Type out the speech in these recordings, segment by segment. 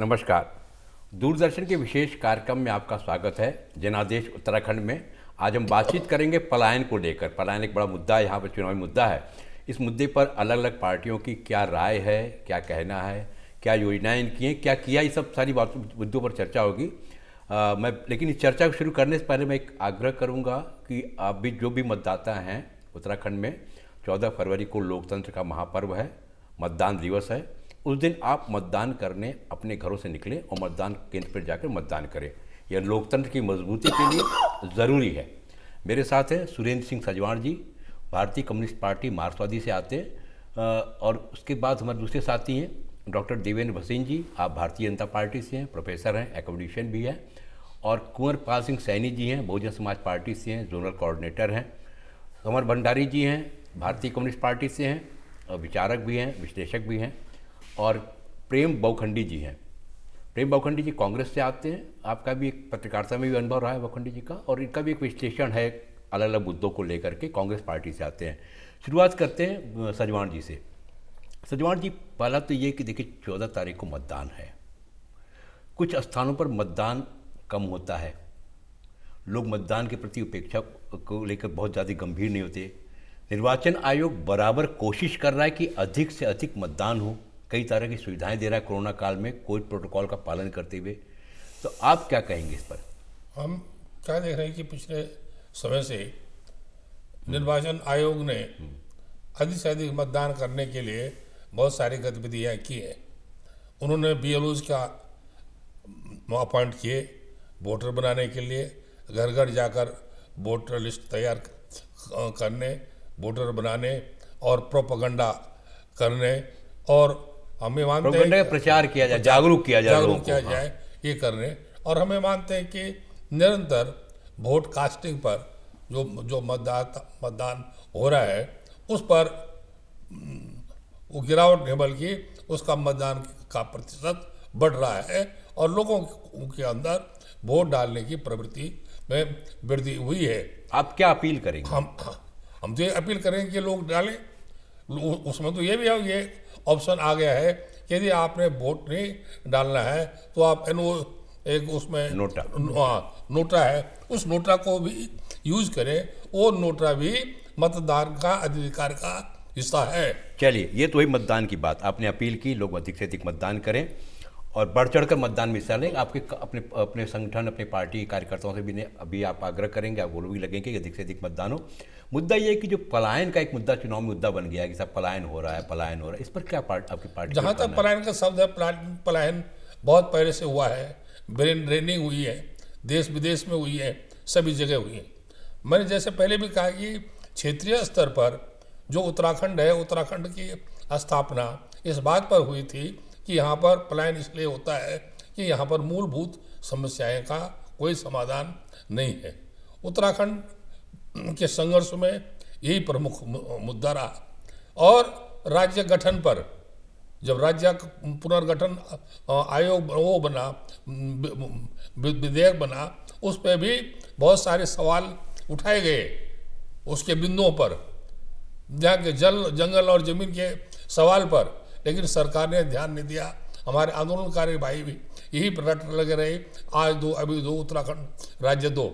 नमस्कार दूरदर्शन के विशेष कार्यक्रम में आपका स्वागत है जनादेश उत्तराखंड में आज हम बातचीत करेंगे पलायन को लेकर पलायन एक बड़ा मुद्दा है यहाँ पर चुनावी मुद्दा है इस मुद्दे पर अलग अलग पार्टियों की क्या राय है क्या कहना है क्या योजनाएं इनकी हैं क्या किया ये सब सारी बात मुद्दों पर चर्चा होगी मैं लेकिन इस चर्चा को शुरू करने से पहले मैं एक आग्रह करूँगा कि आप भी जो भी मतदाता हैं उत्तराखंड में चौदह फरवरी को लोकतंत्र का महापर्व है मतदान दिवस है उस दिन आप मतदान करने अपने घरों से निकलें और मतदान केंद्र पर जाकर मतदान करें यह लोकतंत्र की मजबूती के लिए ज़रूरी है मेरे साथ हैं सुरेंद्र सिंह सजवाण जी भारतीय कम्युनिस्ट पार्टी मार्क्सवादी से आते हैं और उसके बाद हमारे दूसरे साथी हैं डॉक्टर देवेंद्र भसीन जी आप भारतीय जनता पार्टी से हैं प्रोफेसर हैं एकोमोडेशन भी हैं और कुंवर पाल सिंह सैनी जी हैं बहुजन समाज पार्टी से हैं जोनल कोऑर्डिनेटर हैं कंवर भंडारी जी हैं भारतीय कम्युनिस्ट पार्टी से हैं और विचारक भी हैं विश्लेषक भी हैं और प्रेम बौखंडी जी हैं प्रेम बौखंडी जी कांग्रेस से आते हैं आपका भी एक पत्रकारिता में भी अनुभव रहा है बौखंडी जी का और इनका भी एक विश्लेषण है अलग अलग मुद्दों को लेकर के कांग्रेस पार्टी से आते हैं शुरुआत करते हैं सजवान जी से सजवान जी पहला तो ये कि देखिए चौदह तारीख को मतदान है कुछ स्थानों पर मतदान कम होता है लोग मतदान के प्रति उपेक्षा को लेकर बहुत ज़्यादा गंभीर नहीं होते निर्वाचन आयोग बराबर कोशिश कर रहा है कि अधिक से अधिक मतदान हो कई तरह की सुविधाएं दे रहा है कोरोना काल में कोविड प्रोटोकॉल का पालन करते हुए तो आप क्या कहेंगे इस पर हम क्या देख रहे हैं कि पिछले समय से निर्वाचन आयोग ने अधिक से अधिक मतदान करने के लिए बहुत सारी गतिविधियाँ की हैं उन्होंने बी एल का अपॉइंट किए वोटर बनाने के लिए घर घर जाकर वोटर लिस्ट तैयार करने वोटर बनाने और प्रोपगंडा करने और हमें मानते हैं प्रचार किया जाए जागरूक किया जाए जागरूक किया जाए हाँ। ये कर रहे हैं और हमें मानते हैं कि निरंतर वोट कास्टिंग पर जो जो मतदाता मतदान हो रहा है उस पर वो गिरावट नहीं बल्कि उसका मतदान का प्रतिशत बढ़ रहा है और लोगों के अंदर वोट डालने की प्रवृत्ति में वृद्धि हुई है आप क्या अपील करेंगे हम हम तो ये अपील करेंगे कि लोग डालें उसमें तो ये भी है ये ऑप्शन आ गया है यदि आपने वोट नहीं डालना है तो आप एन एक उसमें नोटा हाँ नोटा है उस नोटा को भी यूज करें वो नोटा भी मतदान का अधिकार का हिस्सा है चलिए ये तो ही मतदान की बात आपने अपील की लोग अधिक से अधिक मतदान करें और बढ़ चढ़ कर मतदान में हिस्सा लें आपके अपने अपने संगठन अपने पार्टी कार्यकर्ताओं से भी ने अभी आप आग्रह करेंगे आप गोलू भी लगेंगे कि अधिक से अधिक मतदान हो मुद्दा ये है कि जो पलायन का एक मुद्दा चुनाव में मुद्दा बन गया है कि सब पलायन हो रहा है पलायन हो रहा है इस पर क्या पार्ट आपकी पार्टी जहाँ तक पलायन का शब्द है पलायन बहुत पहले से हुआ है ब्रेन ड्रेनिंग हुई है देश विदेश में हुई है सभी जगह हुई है मैंने जैसे पहले भी कहा कि क्षेत्रीय स्तर पर जो उत्तराखंड है उत्तराखंड की स्थापना इस बात पर हुई थी कि यहाँ पर पलायन इसलिए होता है कि यहाँ पर मूलभूत समस्याएं का कोई समाधान नहीं है उत्तराखंड के संघर्ष में यही प्रमुख मुद्दा रहा और राज्य गठन पर जब राज्य पुनर्गठन आयोग वो बना विधेयक बना उस पर भी बहुत सारे सवाल उठाए गए उसके बिंदुओं पर जहाँ के जल जंगल और जमीन के सवाल पर लेकिन सरकार ने ध्यान नहीं दिया हमारे आंदोलनकारी भाई भी यही प्रकट लगे रहे आज दो अभी दो उत्तराखंड राज्य दो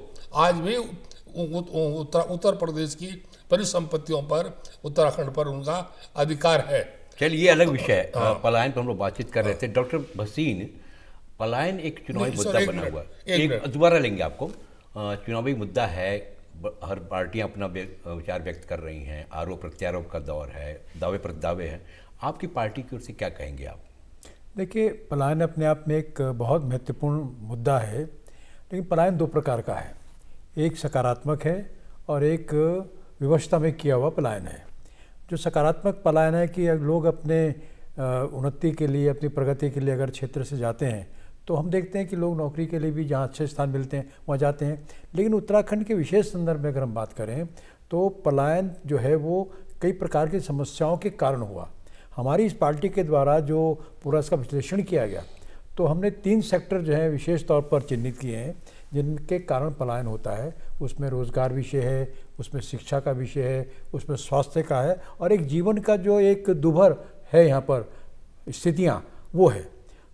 आज भी उत्तर उत्तर प्रदेश की परिसंपत्तियों पर उत्तराखंड पर उनका अधिकार है चलिए अलग विषय हाँ।, हाँ। पलायन पर हम लोग बातचीत कर रहे थे हाँ। डॉक्टर भसीन पलायन एक चुनावी मुद्दा बना हुआ एक दोबारा लेंगे आपको चुनावी मुद्दा है हर पार्टियां अपना विचार व्यक्त कर रही हैं आरोप प्रत्यारोप का दौर है दावे पर दावे हैं आपकी पार्टी की ओर से क्या कहेंगे आप देखिए पलायन अपने आप में एक बहुत महत्वपूर्ण मुद्दा है लेकिन पलायन दो प्रकार का है एक सकारात्मक है और एक विवशता में किया हुआ पलायन है जो सकारात्मक पलायन है कि लोग अपने उन्नति के लिए अपनी प्रगति के लिए अगर क्षेत्र से जाते हैं तो हम देखते हैं कि लोग नौकरी के लिए भी जहाँ अच्छे स्थान मिलते हैं वहाँ जाते हैं लेकिन उत्तराखंड के विशेष संदर्भ में अगर हम बात करें तो पलायन जो है वो कई प्रकार की समस्याओं के कारण हुआ हमारी इस पार्टी के द्वारा जो पूरा इसका विश्लेषण किया गया तो हमने तीन सेक्टर जो हैं विशेष तौर पर चिन्हित किए हैं जिनके कारण पलायन होता है उसमें रोज़गार विषय है उसमें शिक्षा का विषय है उसमें स्वास्थ्य का है और एक जीवन का जो एक दुभर है यहाँ पर स्थितियाँ वो है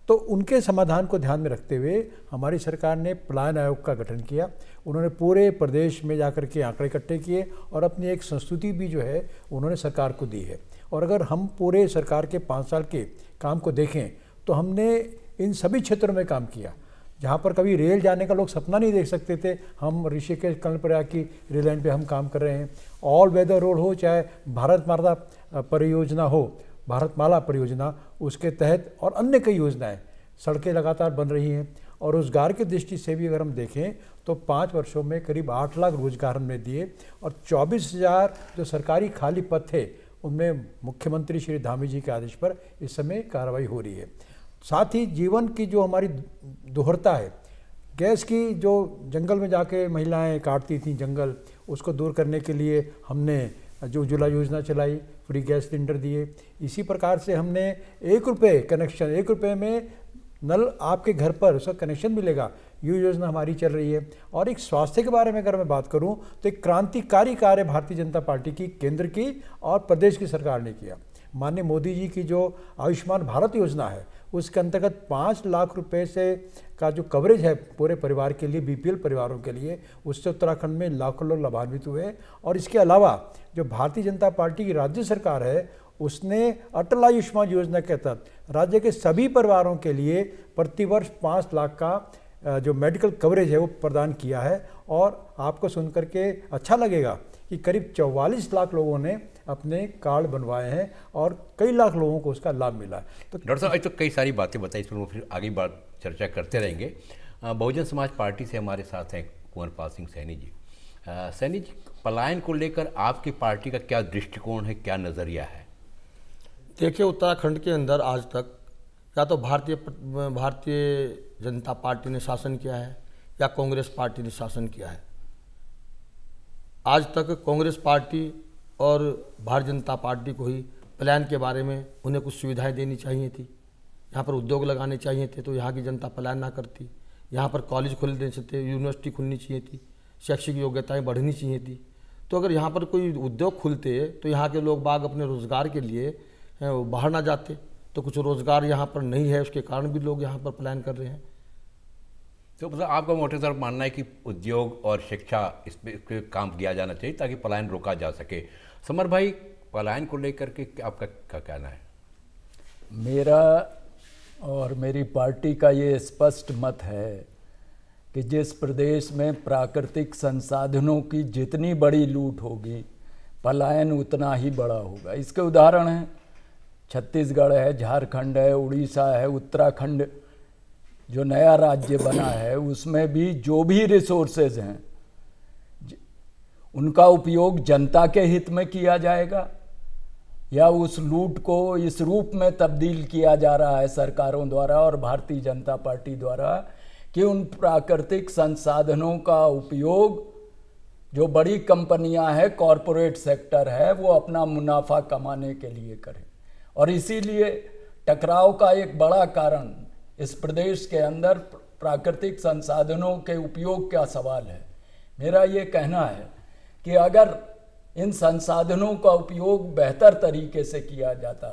तो उनके समाधान को ध्यान में रखते हुए हमारी सरकार ने पलायन आयोग का गठन किया उन्होंने पूरे प्रदेश में जाकर के आंकड़े इकट्ठे किए और अपनी एक संस्तुति भी जो है उन्होंने सरकार को दी है और अगर हम पूरे सरकार के पाँच साल के काम को देखें तो हमने इन सभी क्षेत्रों में काम किया जहाँ पर कभी रेल जाने का लोग सपना नहीं देख सकते थे हम ऋषिकेश कर्णप्रयाग की रेल लाइन पर हम काम कर रहे हैं ऑल वेदर रोड हो चाहे भारत माला परियोजना हो भारत माला परियोजना उसके तहत और अन्य कई योजनाएं सड़कें लगातार बन रही हैं और रोज़गार की दृष्टि से भी अगर हम देखें तो पाँच वर्षों में करीब आठ लाख रोज़गार हमने दिए और चौबीस हज़ार जो सरकारी खाली पद थे उनमें मुख्यमंत्री श्री धामी जी के आदेश पर इस समय कार्रवाई हो रही है साथ ही जीवन की जो हमारी दोहरता है गैस की जो जंगल में जाके महिलाएं काटती थीं जंगल उसको दूर करने के लिए हमने जो उज्ज्वला योजना चलाई फ्री गैस सिलेंडर दिए इसी प्रकार से हमने एक रुपये कनेक्शन एक रुपये में नल आपके घर पर उसका कनेक्शन मिलेगा ये योजना हमारी चल रही है और एक स्वास्थ्य के बारे में अगर मैं बात करूं तो एक क्रांतिकारी कार्य भारतीय जनता पार्टी की केंद्र की और प्रदेश की सरकार ने किया माननीय मोदी जी की जो आयुष्मान भारत योजना है उसके अंतर्गत पाँच लाख रुपए से का जो कवरेज है पूरे परिवार के लिए बीपीएल परिवारों के लिए उससे उत्तराखंड में लाखों लोग लाभान्वित हुए और इसके अलावा जो भारतीय जनता पार्टी की राज्य सरकार है उसने अटल आयुष्मान योजना के तहत राज्य के सभी परिवारों के लिए प्रतिवर्ष पाँच लाख का जो मेडिकल कवरेज है वो प्रदान किया है और आपको सुनकर के अच्छा लगेगा कि करीब 44 लाख लोगों ने अपने कार्ड बनवाए हैं और कई लाख लोगों को उसका लाभ मिला है तो डॉक्टर साहब आज तो कई सारी बातें बताई इसमें वो फिर आगे बात चर्चा करते रहेंगे बहुजन समाज पार्टी से हमारे साथ हैं पाल सिंह सैनी जी सैनी जी पलायन को लेकर आपकी पार्टी का क्या दृष्टिकोण है क्या नज़रिया है देखिए उत्तराखंड के अंदर आज तक या तो भारतीय भारतीय जनता पार्टी ने शासन किया है या कांग्रेस पार्टी ने शासन किया है आज तक कांग्रेस पार्टी और भारतीय जनता पार्टी को ही प्लान के बारे में उन्हें कुछ सुविधाएं देनी चाहिए थी यहाँ पर उद्योग लगाने चाहिए थे तो यहाँ की जनता प्लान ना करती यहाँ पर कॉलेज खोल देने थे यूनिवर्सिटी खुलनी चाहिए थी शैक्षिक योग्यताएँ बढ़नी चाहिए थी तो अगर यहाँ पर कोई उद्योग खुलते तो यहाँ के लोग बाग अपने रोज़गार के लिए वो बाहर ना जाते तो कुछ रोज़गार यहाँ पर नहीं है उसके कारण भी लोग यहाँ पर प्लान कर रहे हैं तो मतलब आपका मोटे तौर मानना है कि उद्योग और शिक्षा इस पर काम किया जाना चाहिए ताकि पलायन रोका जा सके समर भाई पलायन को लेकर के आपका क्या कहना है मेरा और मेरी पार्टी का ये स्पष्ट मत है कि जिस प्रदेश में प्राकृतिक संसाधनों की जितनी बड़ी लूट होगी पलायन उतना ही बड़ा होगा इसके उदाहरण हैं छत्तीसगढ़ है झारखंड है उड़ीसा है उत्तराखंड जो नया राज्य बना है उसमें भी जो भी रिसोर्सेज हैं उनका उपयोग जनता के हित में किया जाएगा या उस लूट को इस रूप में तब्दील किया जा रहा है सरकारों द्वारा और भारतीय जनता पार्टी द्वारा कि उन प्राकृतिक संसाधनों का उपयोग जो बड़ी कंपनियां हैं कॉरपोरेट सेक्टर है वो अपना मुनाफा कमाने के लिए करें और इसीलिए टकराव का एक बड़ा कारण इस प्रदेश के अंदर प्राकृतिक संसाधनों के उपयोग का सवाल है मेरा ये कहना है कि अगर इन संसाधनों का उपयोग बेहतर तरीके से किया जाता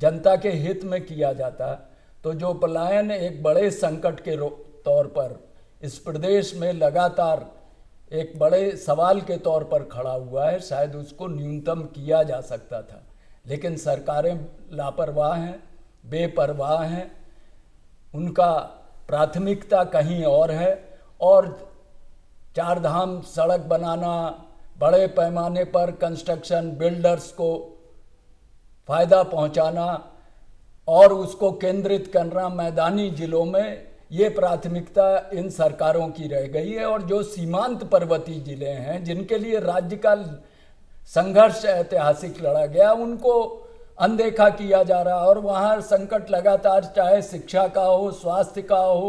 जनता के हित में किया जाता तो जो पलायन एक बड़े संकट के तौर पर इस प्रदेश में लगातार एक बड़े सवाल के तौर पर खड़ा हुआ है शायद उसको न्यूनतम किया जा सकता था लेकिन सरकारें लापरवाह हैं बेपरवाह हैं उनका प्राथमिकता कहीं और है और चार धाम सड़क बनाना बड़े पैमाने पर कंस्ट्रक्शन बिल्डर्स को फ़ायदा पहुंचाना और उसको केंद्रित करना मैदानी ज़िलों में ये प्राथमिकता इन सरकारों की रह गई है और जो सीमांत पर्वतीय ज़िले हैं जिनके लिए राज्य का संघर्ष ऐतिहासिक लड़ा गया उनको अनदेखा किया जा रहा और वहाँ संकट लगातार चाहे शिक्षा का हो स्वास्थ्य का हो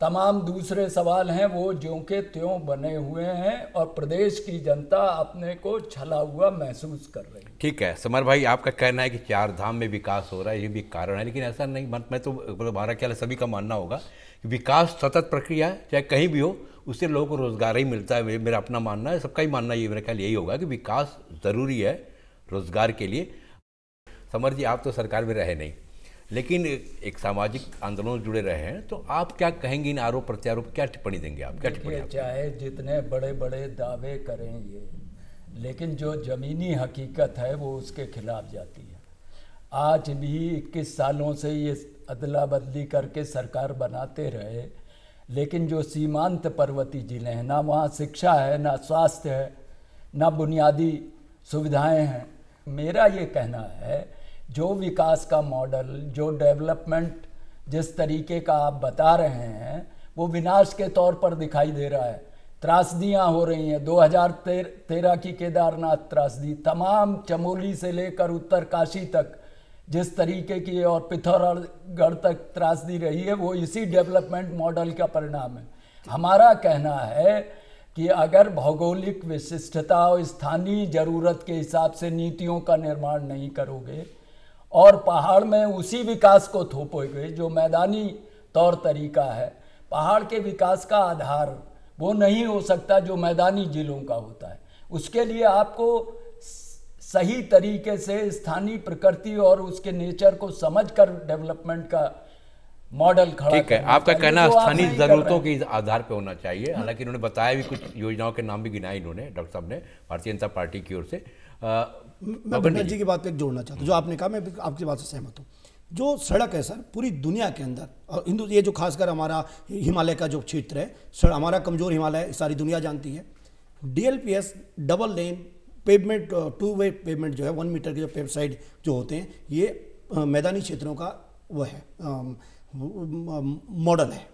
तमाम दूसरे सवाल हैं वो ज्यों के त्यों बने हुए हैं और प्रदेश की जनता अपने को छला हुआ महसूस कर रही है ठीक है समर भाई आपका कहना है कि चार धाम में विकास हो रहा है ये भी कारण है लेकिन ऐसा नहीं मत मैं तो मतलब हमारा ख्याल सभी का मानना होगा कि विकास सतत प्रक्रिया है चाहे कहीं भी हो उससे लोगों को रोज़गार ही मिलता है मेरा अपना मानना है सबका ही मानना ये मेरे ख्याल यही होगा कि विकास ज़रूरी है रोज़गार के लिए समर जी आप तो सरकार में रहे नहीं लेकिन एक सामाजिक आंदोलन जुड़े रहे हैं तो आप क्या कहेंगे इन आरोप प्रत्यारोप क्या टिप्पणी देंगे आप क्या टिप्पणी चाहे जितने बड़े बड़े दावे करें ये लेकिन जो ज़मीनी हकीकत है वो उसके खिलाफ जाती है आज भी इक्कीस सालों से ये अदला बदली करके सरकार बनाते रहे लेकिन जो सीमांत पर्वती ज़िले हैं ना वहाँ शिक्षा है ना स्वास्थ्य है ना बुनियादी सुविधाएं हैं मेरा ये कहना है जो विकास का मॉडल जो डेवलपमेंट जिस तरीके का आप बता रहे हैं वो विनाश के तौर पर दिखाई दे रहा है त्रासदियाँ हो रही हैं 2013 तेरह की केदारनाथ त्रासदी तमाम चमोली से लेकर उत्तरकाशी तक जिस तरीके की और पिथौरागढ़ तक त्रासदी रही है वो इसी डेवलपमेंट मॉडल का परिणाम है हमारा कहना है कि अगर भौगोलिक विशिष्टता और स्थानीय ज़रूरत के हिसाब से नीतियों का निर्माण नहीं करोगे और पहाड़ में उसी विकास को थोपोगे जो मैदानी तौर तरीका है पहाड़ के विकास का आधार वो नहीं हो सकता जो मैदानी जिलों का होता है उसके लिए आपको सही तरीके से स्थानीय प्रकृति और उसके नेचर को समझकर डेवलपमेंट का मॉडल ठीक है आपका कहना तो स्थानीय जरूरतों के आधार पर होना चाहिए हालांकि इन्होंने बताया भी कुछ योजनाओं के नाम भी गिनाए इन्होंने डॉक्टर साहब ने भारतीय जनता पार्टी की ओर से मैं मैं जी की बात एक जोड़ना चाहता हूँ जो आपने कहा मैं आपकी बात से सहमत हूँ जो सड़क है सर पूरी दुनिया के अंदर और हिंदू ये जो खासकर हमारा हिमालय का जो क्षेत्र है सर हमारा कमज़ोर हिमालय सारी दुनिया जानती है D double lane payment two way payment जो है वन मीटर के जो पेव साइड जो होते हैं ये uh, मैदानी क्षेत्रों का वह है मॉडल um, uh, um, है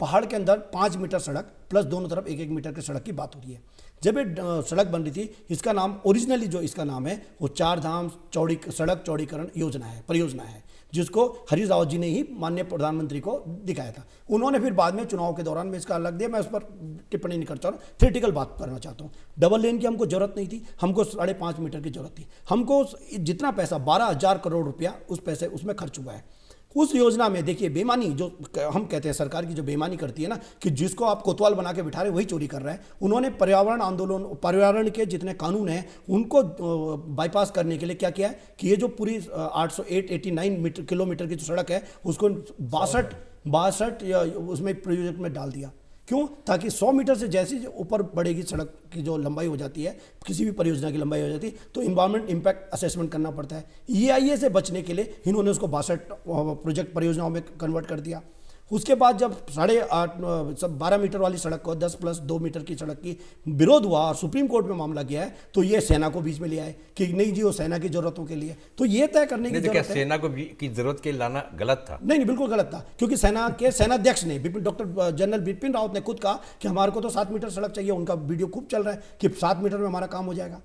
पहाड़ के अंदर पाँच मीटर सड़क प्लस दोनों तरफ एक एक मीटर की सड़क की बात हो रही है जब ये uh, सड़क बन रही थी इसका नाम ओरिजिनली जो इसका नाम है वो चार धाम चौड़ी सड़क चौड़ीकरण योजना है परियोजना है जिसको हरीश रावत जी ने ही माननीय प्रधानमंत्री को दिखाया था उन्होंने फिर बाद में चुनाव के दौरान में इसका अलग दिया मैं उस पर टिप्पणी नहीं करता हूँ थ्रिटिकल बात करना चाहता हूँ डबल लेन की हमको जरूरत नहीं थी हमको साढ़े पाँच मीटर की जरूरत थी हमको जितना पैसा बारह हज़ार करोड़ रुपया उस पैसे उसमें खर्च हुआ है उस योजना में देखिए बेमानी जो हम कहते हैं सरकार की जो बेमानी करती है ना कि जिसको आप कोतवाल बना के बिठा रहे वही चोरी कर रहे हैं उन्होंने पर्यावरण आंदोलन पर्यावरण के जितने कानून हैं उनको बाईपास करने के लिए क्या किया है कि ये जो पूरी आठ सौ मीटर किलोमीटर की जो सड़क है उसको बासठ बासठ उसमें प्रोजेक्ट में डाल दिया क्यों ताकि 100 मीटर से जैसी ऊपर बढ़ेगी सड़क की जो लंबाई हो जाती है किसी भी परियोजना की लंबाई हो जाती है तो इन्वायरमेंट इंपैक्ट असेसमेंट करना पड़ता है ई से बचने के लिए इन्होंने उसको बासठ प्रोजेक्ट परियोजनाओं में कन्वर्ट कर दिया उसके बाद जब साढ़े आठ सब बारह मीटर वाली सड़क को दस प्लस दो मीटर की सड़क की विरोध हुआ और सुप्रीम कोर्ट में मामला गया है तो ये सेना को बीच में ले आए कि नहीं जी वो सेना की जरूरतों के लिए तो ये तय करने की तो जरूरत सेना को की जरूरत के लाना गलत था नहीं नहीं बिल्कुल गलत था क्योंकि सेना के सेनाध्यक्ष ने डॉक्टर जनरल बिपिन रावत ने खुद कहा कि हमारे को तो सात मीटर सड़क चाहिए उनका वीडियो खूब चल रहा है कि सात मीटर में हमारा काम हो जाएगा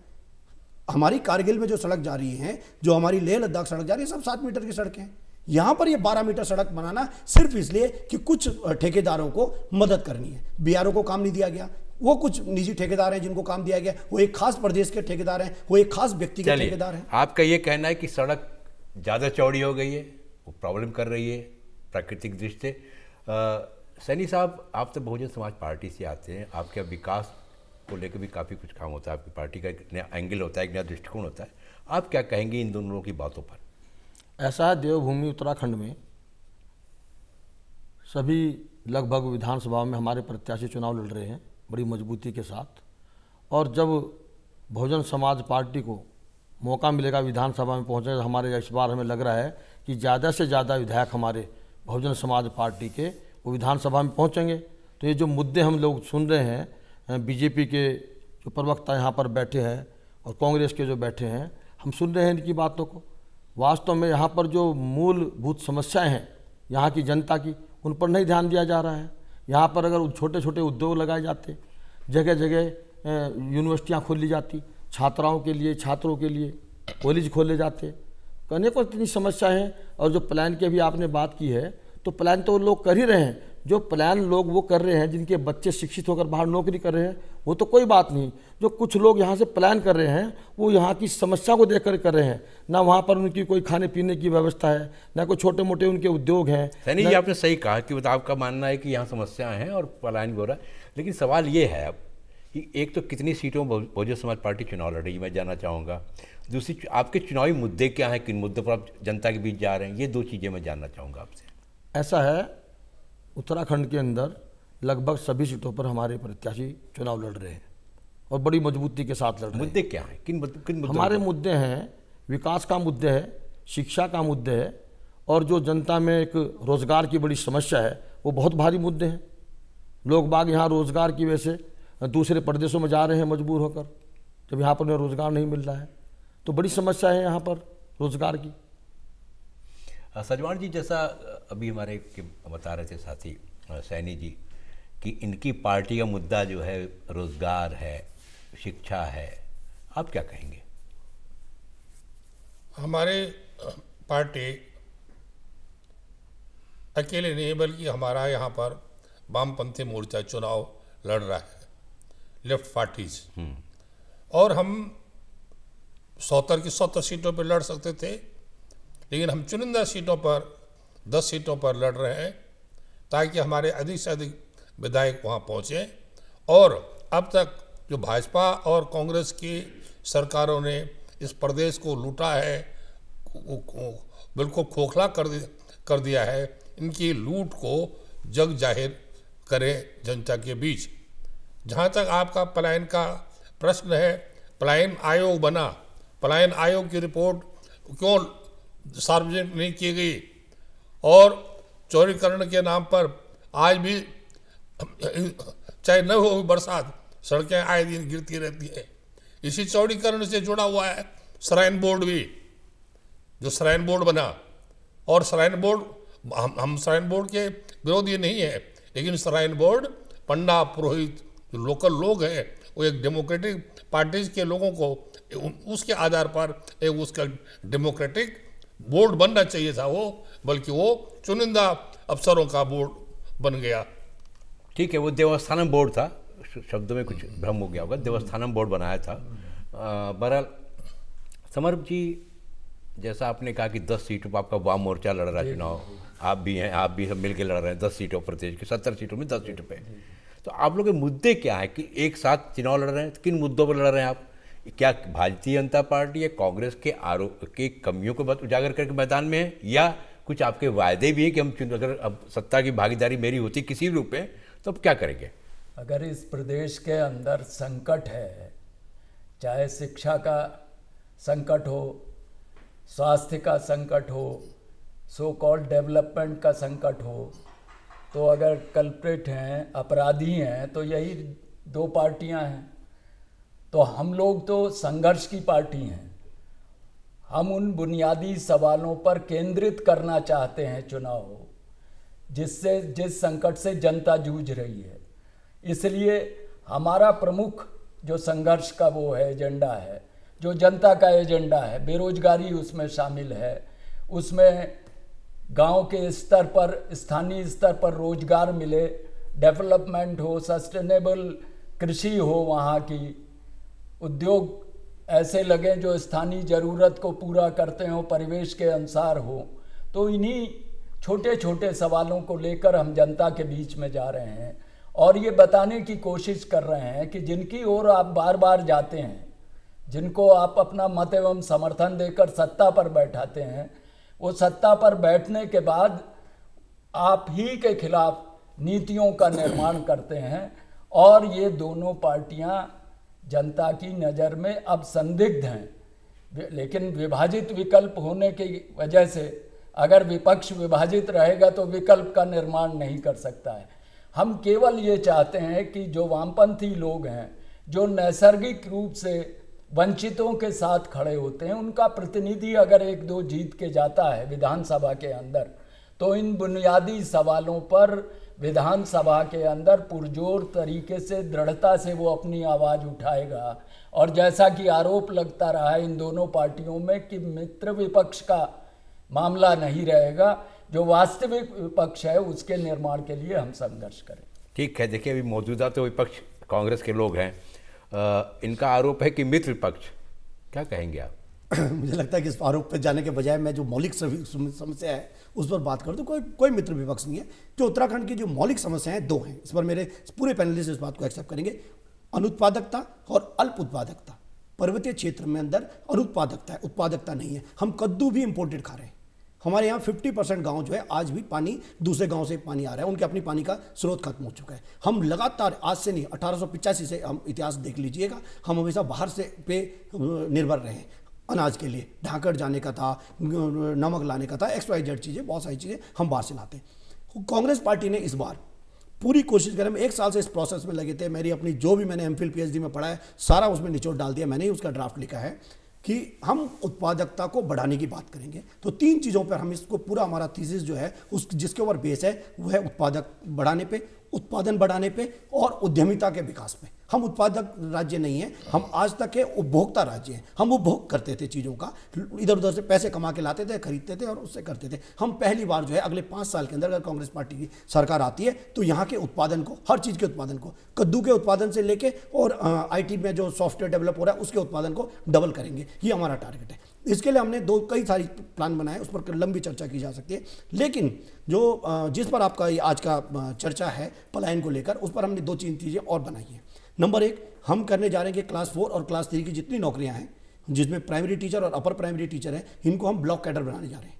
हमारी कारगिल में जो सड़क जा रही है जो हमारी लेह लद्दाख सड़क जा रही है सब सात मीटर की सड़कें हैं यहां पर यह 12 मीटर सड़क बनाना सिर्फ इसलिए कि कुछ ठेकेदारों को मदद करनी है बीआरओ को काम नहीं दिया गया वो कुछ निजी ठेकेदार हैं जिनको काम दिया गया वो एक खास प्रदेश के ठेकेदार हैं वो एक खास व्यक्ति के ठेकेदार हैं आपका ये कहना है कि सड़क ज़्यादा चौड़ी हो गई है वो प्रॉब्लम कर रही है प्राकृतिक दृष्टि से सैनी साहब आप तो बहुजन समाज पार्टी से आते हैं आपके विकास को लेकर भी काफ़ी कुछ काम होता है आपकी पार्टी का एक नया एंगल होता है एक नया दृष्टिकोण होता है आप क्या कहेंगे इन दोनों की बातों पर ऐसा है देवभूमि उत्तराखंड में सभी लगभग विधानसभा में हमारे प्रत्याशी चुनाव लड़ रहे हैं बड़ी मजबूती के साथ और जब बहुजन समाज पार्टी को मौका मिलेगा विधानसभा में पहुँचने तो हमारे इस बार हमें लग रहा है कि ज़्यादा से ज़्यादा विधायक हमारे बहुजन समाज पार्टी के वो विधानसभा में पहुँचेंगे तो ये जो मुद्दे हम लोग सुन रहे हैं बीजेपी के जो प्रवक्ता यहाँ पर बैठे हैं और कांग्रेस के जो बैठे हैं हम सुन रहे हैं इनकी बातों को वास्तव में यहाँ पर जो मूलभूत समस्याएं हैं यहाँ की जनता की उन पर नहीं ध्यान दिया जा रहा है यहाँ पर अगर छोटे छोटे उद्योग लगाए जाते जगह जगह यूनिवर्सिटियाँ खोल ली जाती छात्राओं के लिए छात्रों के लिए कॉलेज खोले जाते अनेकों इतनी समस्याएँ हैं और जो प्लान की अभी आपने बात की है तो प्लान तो लोग कर ही रहे हैं जो प्लान लोग वो कर रहे हैं जिनके बच्चे शिक्षित होकर बाहर नौकरी कर रहे हैं वो तो कोई बात नहीं जो कुछ लोग यहाँ से प्लान कर रहे हैं वो यहाँ की समस्या को देख कर कर रहे हैं ना वहाँ पर उनकी कोई खाने पीने की व्यवस्था है ना कोई छोटे मोटे उनके उद्योग हैं सैनी जी आपने सही कहा कि मतलब आपका मानना है कि यहाँ समस्याएँ हैं और पलायन भी हो रहा है लेकिन सवाल ये है अब कि एक तो कितनी सीटों पर बहुजन समाज पार्टी चुनाव लड़ रही है मैं जानना चाहूँगा दूसरी आपके चुनावी मुद्दे क्या हैं किन मुद्दों पर आप जनता के बीच जा रहे हैं ये दो चीज़ें मैं जानना चाहूँगा आपसे ऐसा है उत्तराखंड के अंदर लगभग सभी सीटों पर हमारे प्रत्याशी चुनाव लड़ रहे हैं और बड़ी मजबूती के साथ लड़ रहे हैं मुद्दे क्या हैं किन किन मुद्दे हमारे मुद्दे हैं विकास का मुद्दे है शिक्षा का मुद्दे है और जो जनता में एक रोज़गार की बड़ी समस्या है वो बहुत भारी मुद्दे हैं लोग बाग यहाँ रोज़गार की वजह से दूसरे प्रदेशों में जा रहे हैं मजबूर होकर जब यहाँ पर उन्हें रोज़गार नहीं मिल रहा है तो बड़ी समस्या है यहाँ पर रोज़गार की सजवान जी जैसा अभी हमारे बता रहे थे साथी सैनी जी कि इनकी पार्टी का मुद्दा जो है रोज़गार है शिक्षा है आप क्या कहेंगे हमारे पार्टी अकेले नहीं बल्कि हमारा यहाँ पर वामपंथी मोर्चा चुनाव लड़ रहा है लेफ्ट पार्टीज हम्म। और हम सौतर की सौतर सीटों पर लड़ सकते थे लेकिन हम चुनिंदा सीटों पर दस सीटों पर लड़ रहे हैं ताकि हमारे अधिक से अधिक विधायक वहाँ पहुँचें और अब तक जो भाजपा और कांग्रेस की सरकारों ने इस प्रदेश को लूटा है बिल्कुल खोखला कर कर दिया है इनकी लूट को जग जाहिर करें जनता के बीच जहाँ तक आपका पलायन का प्रश्न है पलायन आयोग बना पलायन आयोग की रिपोर्ट क्यों सार्वजनिक नहीं की गई और चौरीकरण के नाम पर आज भी चाहे न हो बरसात सड़कें आए दिन गिरती रहती है इसी चौड़ीकरण से जुड़ा हुआ है श्राइन बोर्ड भी जो श्राइन बोर्ड बना और श्राइन बोर्ड हम हम श्राइन बोर्ड के विरोधी नहीं है लेकिन श्राइन बोर्ड पंडा पुरोहित जो लोकल लोग हैं वो एक डेमोक्रेटिक पार्टीज के लोगों को उसके आधार पर एक उसका डेमोक्रेटिक बोर्ड बनना चाहिए था वो बल्कि वो चुनिंदा अफसरों का बोर्ड बन गया ठीक है वो देवस्थानम बोर्ड था शब्दों में कुछ भ्रम हो गया होगा देवस्थानम बोर्ड बनाया था बहरहाल समर्प जी जैसा आपने कहा कि दस सीटों पर आपका वाम मोर्चा लड़ रहा चुनाव आप भी हैं आप भी सब मिलकर लड़ रहे हैं दस सीटों पर प्रदेश के सत्तर सीटों में दस सीटों पे तो आप लोग के मुद्दे क्या है कि एक साथ चुनाव लड़ रहे हैं किन मुद्दों पर लड़ रहे हैं आप क्या भारतीय जनता पार्टी या कांग्रेस के आरोप के कमियों को उजागर करके मैदान में है या कुछ आपके वायदे भी हैं कि हम अगर अब सत्ता की भागीदारी मेरी होती किसी भी रूप में तो अब क्या करेंगे अगर इस प्रदेश के अंदर संकट है चाहे शिक्षा का संकट हो स्वास्थ्य का संकट हो सो कॉल्ड डेवलपमेंट का संकट हो तो अगर कल्प्रेट हैं अपराधी हैं तो यही दो पार्टियां हैं तो हम लोग तो संघर्ष की पार्टी हैं हम उन बुनियादी सवालों पर केंद्रित करना चाहते हैं चुनाव जिससे जिस संकट से जनता जूझ रही है इसलिए हमारा प्रमुख जो संघर्ष का वो है एजेंडा है जो जनता का एजेंडा है बेरोजगारी उसमें शामिल है उसमें गांव के स्तर पर स्थानीय स्तर पर रोजगार मिले डेवलपमेंट हो सस्टेनेबल कृषि हो वहाँ की उद्योग ऐसे लगे जो स्थानीय ज़रूरत को पूरा करते हों परिवेश के अनुसार हो तो इन्हीं छोटे छोटे सवालों को लेकर हम जनता के बीच में जा रहे हैं और ये बताने की कोशिश कर रहे हैं कि जिनकी ओर आप बार बार जाते हैं जिनको आप अपना मत एवं समर्थन देकर सत्ता पर बैठाते हैं वो सत्ता पर बैठने के बाद आप ही के खिलाफ नीतियों का निर्माण करते हैं और ये दोनों पार्टियां जनता की नज़र में अब संदिग्ध हैं लेकिन विभाजित विकल्प होने की वजह से अगर विपक्ष विभाजित रहेगा तो विकल्प का निर्माण नहीं कर सकता है हम केवल ये चाहते हैं कि जो वामपंथी लोग हैं जो नैसर्गिक रूप से वंचितों के साथ खड़े होते हैं उनका प्रतिनिधि अगर एक दो जीत के जाता है विधानसभा के अंदर तो इन बुनियादी सवालों पर विधानसभा के अंदर पुरजोर तरीके से दृढ़ता से वो अपनी आवाज़ उठाएगा और जैसा कि आरोप लगता रहा है इन दोनों पार्टियों में कि मित्र विपक्ष का मामला नहीं रहेगा जो वास्तविक विपक्ष है उसके निर्माण के लिए हम संघर्ष करें ठीक है देखिए अभी मौजूदा तो विपक्ष कांग्रेस के लोग हैं इनका आरोप है कि मित्र विपक्ष क्या कहेंगे आप मुझे लगता है कि इस आरोप पर जाने के बजाय मैं जो मौलिक समस्या है उस पर बात करूँ तो कोई कोई मित्र विपक्ष नहीं है जो उत्तराखंड की जो मौलिक समस्याएं दो हैं इस पर मेरे पूरे पैनलिस्ट इस बात को एक्सेप्ट करेंगे अनुत्पादकता और अल्प उत्पादकता पर्वतीय क्षेत्र में अंदर अनुत्पादकता है उत्पादकता नहीं है हम कद्दू भी इम्पोर्टेड खा रहे हैं हमारे यहाँ 50 परसेंट गाँव जो है आज भी पानी दूसरे गांव से पानी आ रहा है उनके अपनी पानी का स्रोत खत्म हो चुका है हम लगातार आज से नहीं अठारह से हम इतिहास देख लीजिएगा हम हमेशा बाहर से पे निर्भर रहे हैं अनाज के लिए ढाकड़ जाने का था नमक लाने का था एक्स वाई जेड चीज़ें बहुत सारी चीज़ें हम बाहर से लाते हैं कांग्रेस पार्टी ने इस बार पूरी कोशिश करें हम एक साल से इस प्रोसेस में लगे थे मेरी अपनी जो भी मैंने एम फिल पी में पढ़ा है सारा उसमें निचोड़ डाल दिया मैंने ही उसका ड्राफ्ट लिखा है कि हम उत्पादकता को बढ़ाने की बात करेंगे तो तीन चीज़ों पर हम इसको पूरा हमारा थीसिस जो है उस जिसके ऊपर बेस है वह है उत्पादक बढ़ाने पर उत्पादन बढ़ाने पे और उद्यमिता के विकास पे हम उत्पादक राज्य नहीं हैं हम आज तक के उपभोक्ता राज्य हैं हम उपभोग करते थे चीज़ों का इधर उधर से पैसे कमा के लाते थे खरीदते थे और उससे करते थे हम पहली बार जो है अगले पाँच साल के अंदर अगर कांग्रेस पार्टी की सरकार आती है तो यहाँ के उत्पादन को हर चीज़ के उत्पादन को कद्दू के उत्पादन से लेके और आई में जो सॉफ्टवेयर डेवलप हो रहा है उसके उत्पादन को डबल करेंगे ये हमारा टारगेट है इसके लिए हमने दो कई सारी प्लान बनाए उस पर लंबी चर्चा की जा सकती है लेकिन जो जिस पर आपका आज का चर्चा है पलायन को लेकर उस पर हमने दो तीन चीज़ें और बनाई हैं नंबर एक हम करने जा रहे हैं कि क्लास फोर और क्लास थ्री की जितनी नौकरियाँ हैं जिसमें प्राइमरी टीचर और अपर प्राइमरी टीचर हैं इनको हम ब्लॉक कैडर बनाने जा रहे हैं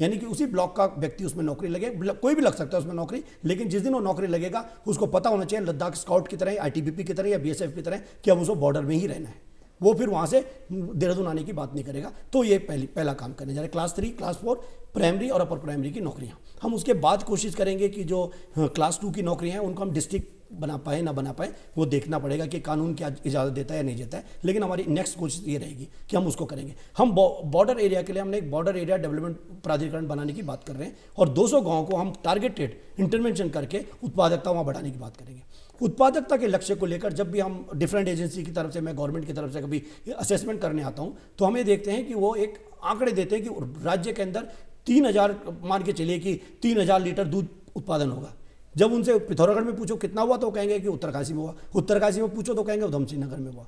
यानी कि उसी ब्लॉक का व्यक्ति उसमें नौकरी लगे कोई भी लग सकता है उसमें नौकरी लेकिन जिस दिन वो नौकरी लगेगा उसको पता होना चाहिए लद्दाख स्काउट की तरह आईटीबीपी की तरह या बीएसएफ की तरह कि अब उसको बॉर्डर में ही रहना है वो फिर वहाँ से देहरादून आने की बात नहीं करेगा तो ये पहली पहला काम करने जा रहे class three class four primary और अपर प्राइमरी की नौकरियाँ हम उसके बाद कोशिश करेंगे कि जो क्लास हाँ, टू की नौकरियाँ हैं उनको हम डिस्ट्रिक्ट बना पाए ना बना पाए वो देखना पड़ेगा कि कानून क्या इजाज़त देता है या नहीं देता है लेकिन हमारी नेक्स्ट कोशिश ये रहेगी कि हम उसको करेंगे हम बॉर्डर एरिया के लिए हमने एक बॉर्डर एरिया डेवलपमेंट प्राधिकरण बनाने की बात कर रहे हैं और 200 गांव को हम टारगेटेड इंटरवेंशन करके उत्पादकता वहाँ बढ़ाने की बात करेंगे उत्पादकता के लक्ष्य को लेकर जब भी हम डिफरेंट एजेंसी की तरफ से मैं गवर्नमेंट की तरफ से कभी असेसमेंट करने आता हूँ तो हमें देखते हैं कि वो एक आंकड़े देते हैं कि राज्य के अंदर तीन हजार मान के चलिए कि तीन हजार लीटर दूध उत्पादन होगा जब उनसे पिथौरागढ़ में पूछो कितना हुआ तो कहेंगे कि उत्तरकाशी में हुआ उत्तरकाशी में पूछो तो कहेंगे उधम सिंह नगर में हुआ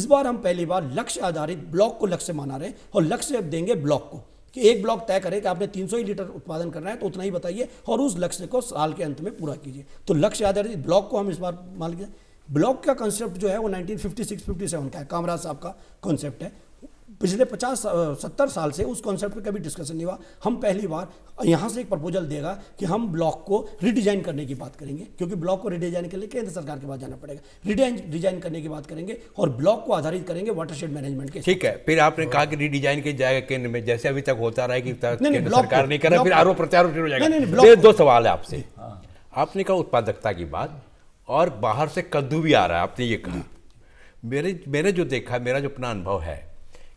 इस बार हम पहली बार लक्ष्य आधारित ब्लॉक को लक्ष्य माना रहे हैं और लक्ष्य अब देंगे ब्लॉक को कि एक ब्लॉक तय करें कि आपने 300 ही लीटर उत्पादन करना है तो उतना ही बताइए और उस लक्ष्य को साल के अंत में पूरा कीजिए तो लक्ष्य याद रखिए ब्लॉक को हम इस बार मान लीजिए ब्लॉक का कॉन्सेप्ट जो है वो 1956-57 का है कामराज साहब का कॉन्सेप्ट है पिछले पचास सत्तर साल से उस कॉन्सेप्ट पर कभी डिस्कशन नहीं हुआ हम पहली बार यहाँ से एक प्रपोजल देगा कि हम ब्लॉक को रिडिजाइन करने की बात करेंगे क्योंकि ब्लॉक को रिडिजाइन के लिए केंद्र सरकार के पास जाना पड़ेगा रिडिजाइन डिजाइन करने की बात करेंगे और ब्लॉक को आधारित करेंगे वाटरशेड मैनेजमेंट के ठीक है फिर आपने कहा कि रिडिजाइन किया जाएगा केंद्र में जैसे अभी तक होता रहा है कि सरकार नहीं कर रहा फिर आरोप प्रत्यारोप हो जाएगा तो दो सवाल है आपसे हाँ। आपने कहा उत्पादकता की बात और बाहर से कद्दू भी आ रहा है आपने ये कहा मेरे मैंने जो देखा मेरा जो अपना अनुभव है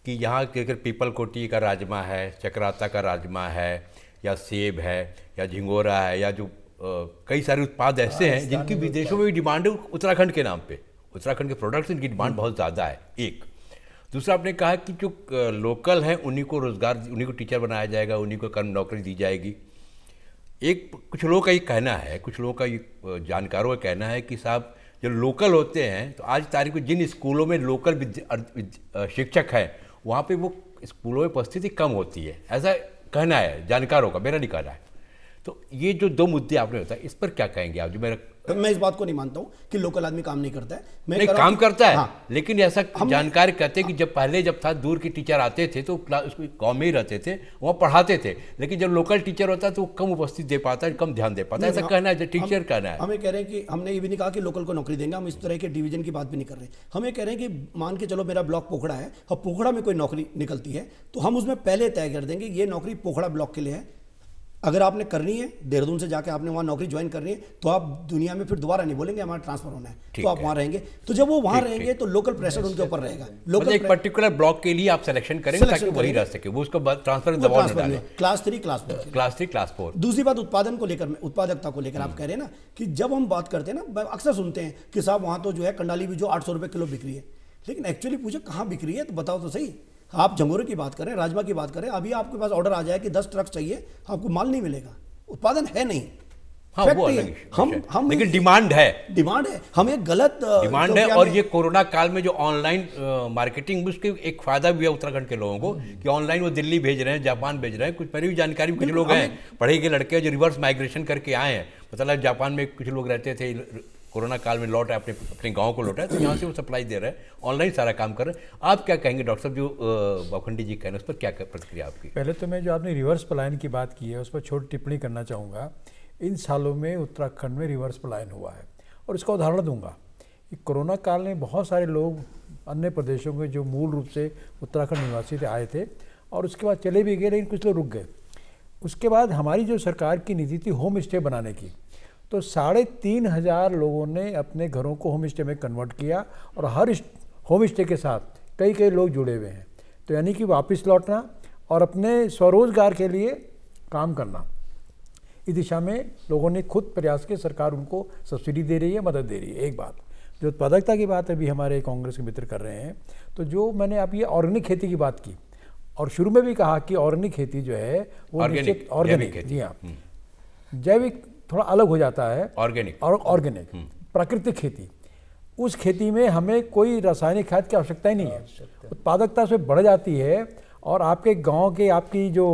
कि यहाँ के अगर पीपल कोटी का राजमा है चक्राता का राजमा है या सेब है या झिंगोरा है या जो कई सारे उत्पाद ऐसे हाँ, हैं जिनकी विदेशों में भी डिमांड है उत्तराखंड के नाम पे उत्तराखंड के प्रोडक्ट्स इनकी डिमांड बहुत ज़्यादा है एक दूसरा आपने कहा कि जो लोकल हैं उन्हीं को रोज़गार उन्हीं को टीचर बनाया जाएगा उन्हीं को कर्म नौकरी दी जाएगी एक कुछ लोगों का ये कहना है कुछ लोगों का ये जानकारों का कहना है कि साहब जो लोकल होते हैं तो आज तारीख को जिन स्कूलों में लोकल शिक्षक हैं वहाँ पे वो स्कूलों में उपस्थिति कम होती है ऐसा कहना है जानकारों का मेरा नहीं कहना है तो ये जो दो मुद्दे आपने होता है इस पर क्या कहेंगे आप जो मेरा मैं इस बात को नहीं मानता हूँ कि लोकल आदमी काम नहीं करता है मैं नहीं, काम करता है हाँ, लेकिन ऐसा जानकार कहते हैं कि जब पहले जब था दूर के टीचर आते थे तो गाँव में ही रहते थे वहाँ पढ़ाते थे लेकिन जब लोकल टीचर होता है तो वो कम उपस्थित दे पाता है कम ध्यान दे पाता है ऐसा कहना है टीचर कहना है हमें कह रहे हैं कि हमने ये भी नहीं कहा कि लोकल को नौकरी देंगे हम इस तरह के डिवीजन की बात भी नहीं कर रहे हमें कह रहे हैं कि मान के चलो मेरा ब्लॉक पोखड़ा है और पोखड़ा में कोई नौकरी निकलती है तो हम उसमें पहले तय कर देंगे ये नौकरी पोखड़ा ब्लॉक के लिए है अगर आपने करनी है देहरादून से जाके आपने वहाँ नौकरी ज्वाइन करनी है तो आप दुनिया में फिर दोबारा नहीं बोलेंगे हमारा ट्रांसफर होना है तो आप वहाँ रहेंगे तो जब वो वहाँ रहेंगे तो लोकल प्रेशर उनके ऊपर रहेगा लोकल मतलब एक पर्टिकुलर ब्लॉक के लिए आप सिलेक्शन करेंगे ताकि वही रह सके वो उसको transfer class three class four class three class four दूसरी बात उत्पादन को लेकर उत्पादकता को लेकर आप हम्म। कह रहे हैं ना कि जब हम बात करते हैं ना अक्सर सुनते हैं कि साहब वहाँ तो जो है कंडाली भी जो आठ सौ किलो बिक्री है लेकिन एक्चुअली पूछो कहाँ बिक्री है तो बताओ तो सही आप झंगोरे की बात करें राजमा की बात करें अभी आपके पास ऑर्डर आ जाए कि दस ट्रक चाहिए आपको माल नहीं मिलेगा उत्पादन है नहीं हाँ, वो है। हम हम लेकिन डिमांड है डिमांड है हम एक गलत डिमांड है और ये कोरोना काल में जो ऑनलाइन मार्केटिंग उसके एक फायदा भी है उत्तराखंड के लोगों को कि ऑनलाइन वो दिल्ली भेज रहे हैं जापान भेज रहे हैं कुछ पहले भी जानकारी कुछ लोग हैं पढ़े के लड़के जो रिवर्स माइग्रेशन करके आए हैं मतलब जापान में कुछ लोग रहते थे कोरोना काल में लौट है अपने अपने गाँव को लौटा है तो यहाँ से वो सप्लाई दे रहे हैं ऑनलाइन सारा काम कर रहे हैं आप क्या कहेंगे डॉक्टर साहब जो बाखंडी जी कह रहे हैं उस पर क्या प्रतिक्रिया आपकी पहले तो मैं जो आपने रिवर्स पलायन की बात की है उस पर छोटी टिप्पणी करना चाहूँगा इन सालों में उत्तराखंड में रिवर्स पलायन हुआ है और इसका उदाहरण दूंगा कि कोरोना काल में बहुत सारे लोग अन्य प्रदेशों के जो मूल रूप से उत्तराखंड निवासी थे आए थे और उसके बाद चले भी गए लेकिन कुछ लोग रुक गए उसके बाद हमारी जो सरकार की नीति थी होम स्टे बनाने की तो साढ़े तीन हज़ार लोगों ने अपने घरों को होम स्टे में कन्वर्ट किया और हर होम स्टे के साथ कई कई लोग जुड़े हुए हैं तो यानी कि वापस लौटना और अपने स्वरोजगार के लिए काम करना इस दिशा में लोगों ने खुद प्रयास किया सरकार उनको सब्सिडी दे रही है मदद दे रही है एक बात जो उत्पादकता की बात अभी हमारे कांग्रेस के मित्र कर रहे हैं तो जो मैंने आप ये ऑर्गेनिक खेती की बात की और शुरू में भी कहा कि ऑर्गेनिक खेती जो है वो ऑर्गेनिक जी हाँ हम्म। जैविक थोड़ा अलग हो जाता है ऑर्गेनिक और ऑर्गेनिक हम्म। प्राकृतिक खेती उस खेती में हमें कोई रासायनिक खाद की आवश्यकता ही नहीं है उत्पादकता से बढ़ जाती है और आपके गांव के आपकी जो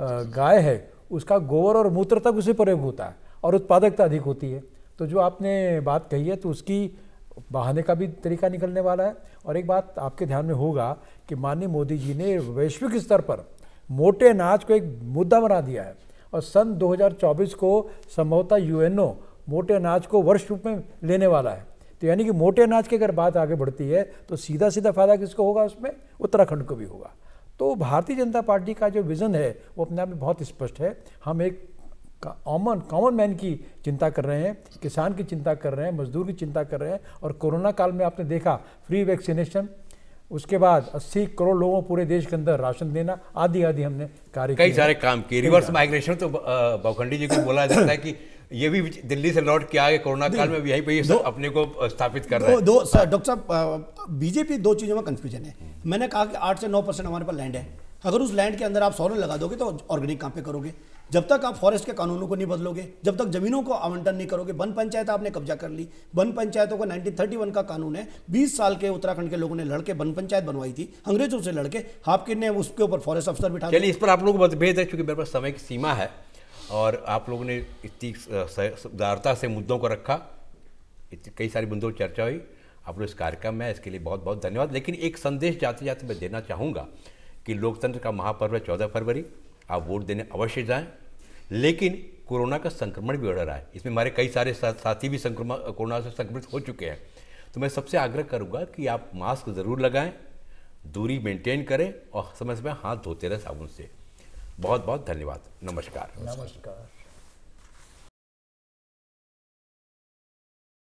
गाय है उसका गोबर और मूत्र तक उसे प्रयोग होता है और उत्पादकता अधिक होती है तो जो आपने बात कही है तो उसकी बहाने का भी तरीका निकलने वाला है और एक बात आपके ध्यान में होगा कि माननीय मोदी जी ने वैश्विक स्तर पर मोटे अनाज को एक मुद्दा बना दिया है और सन 2024 को संभवतः यूएनओ मोटे अनाज को वर्ष रूप में लेने वाला है तो यानी कि मोटे अनाज की अगर बात आगे बढ़ती है तो सीधा सीधा फायदा किसको होगा उसमें उत्तराखंड को भी होगा तो भारतीय जनता पार्टी का जो विज़न है वो अपने आप में बहुत स्पष्ट है हम एक कॉमन कॉमन मैन की चिंता कर रहे हैं किसान की चिंता कर रहे हैं मजदूर की चिंता कर रहे हैं और कोरोना काल में आपने देखा फ्री वैक्सीनेशन उसके बाद 80 करोड़ लोगों पूरे देश के अंदर राशन देना आदि आदि हमने कार्य कई सारे काम किए रिवर्स माइग्रेशन तो भवखंडी जी को बोला जाता है कि ये भी दिल्ली से लौट के आगे कोरोना काल में यहीं पे सब अपने को स्थापित कर रहे हैं दो डॉक्टर साहब बीजेपी दो चीज़ों में कंफ्यूजन है मैंने कहा कि आठ से नौ परसेंट हमारे पास लैंड है अगर उस लैंड के अंदर आप सोलर लगा दोगे तो ऑर्गेनिक काम पे करोगे जब तक आप फॉरेस्ट के कानूनों को नहीं बदलोगे जब तक जमीनों को आवंटन नहीं करोगे वन पंचायत आपने कब्जा कर ली वन पंचायतों का 1931 का कानून है 20 साल के उत्तराखंड के लोगों ने लड़के वन पंचायत बनवाई थी अंग्रेजों से लड़के हाफकिन ने उसके ऊपर फॉरेस्ट अफसर बिठा चलिए इस पर आप लोग मतभेद है चूंकि मेरे पास समय की सीमा है और आप लोगों ने इतनी उदारता से मुद्दों को रखा कई सारी मुद्दों पर चर्चा हुई आप लोग इस कार्यक्रम में इसके लिए बहुत बहुत धन्यवाद लेकिन एक संदेश जाते जाते मैं देना चाहूँगा कि लोकतंत्र का महापर्व है चौदह फरवरी आप वोट देने अवश्य जाएं लेकिन कोरोना का संक्रमण भी बढ़ रहा है इसमें हमारे कई सारे सा, साथी भी संक्रमण कोरोना से संक्रमित हो चुके हैं तो मैं सबसे आग्रह करूँगा कि आप मास्क ज़रूर लगाएं दूरी मेंटेन करें और समय समय हाथ धोते रहें साबुन से बहुत बहुत धन्यवाद नमस्कार नमस्कार